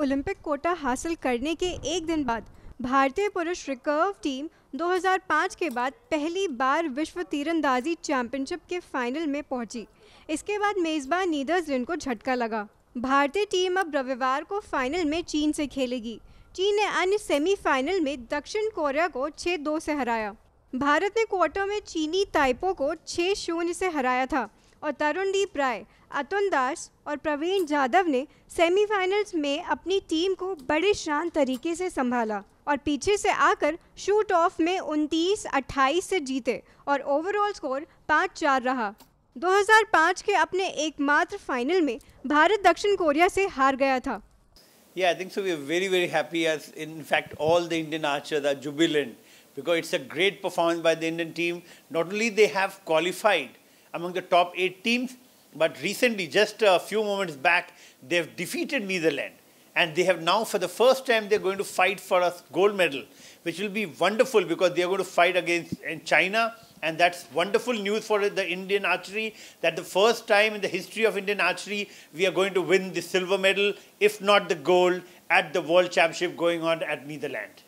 Olympic quota हासिल करने के एक दिन बाद भारतीय पुरुष रिकर्व टीम 2005 के बाद पहली बार विश्व तीरंदाजी चैंपियनशिप के फाइनल में पहुंची इसके बाद मेज़बान नीदरलैंड को झटका लगा भारतीय टीम अब रविवार को फाइनल में चीन से खेलेगी चीन ने अन्य सेमीफाइनल में दक्षिण कोरिया को 6-2 से हराया भारत ने क्वार्टर में चीनी ताइपो को 6-0 से हराया था और तरुणदीप राय अतुल दास और प्रवीण जाधव ने सेमीफाइनल्स में अपनी टीम को बड़े शान तरीके से संभाला और पीछे से आकर शूट ऑफ में उनतीस अट्ठाईस से जीते और ओवरऑल स्कोर पाँच चार रहा 2005 के अपने एकमात्र फाइनल में भारत दक्षिण कोरिया से हार गया था Yeah, I think so. We are very, very happy. As in fact, all the Indian archers are jubilant because it's a great performance by the Indian team. Not only they have qualified, among the top eight teams. But recently, just a few moments back, they've defeated Netherlands. And they have now, for the first time, they're going to fight for a gold medal, which will be wonderful because they're going to fight against uh, China. And that's wonderful news for the Indian archery that the first time in the history of Indian archery, we are going to win the silver medal, if not the gold, at the World Championship going on at Netherlands.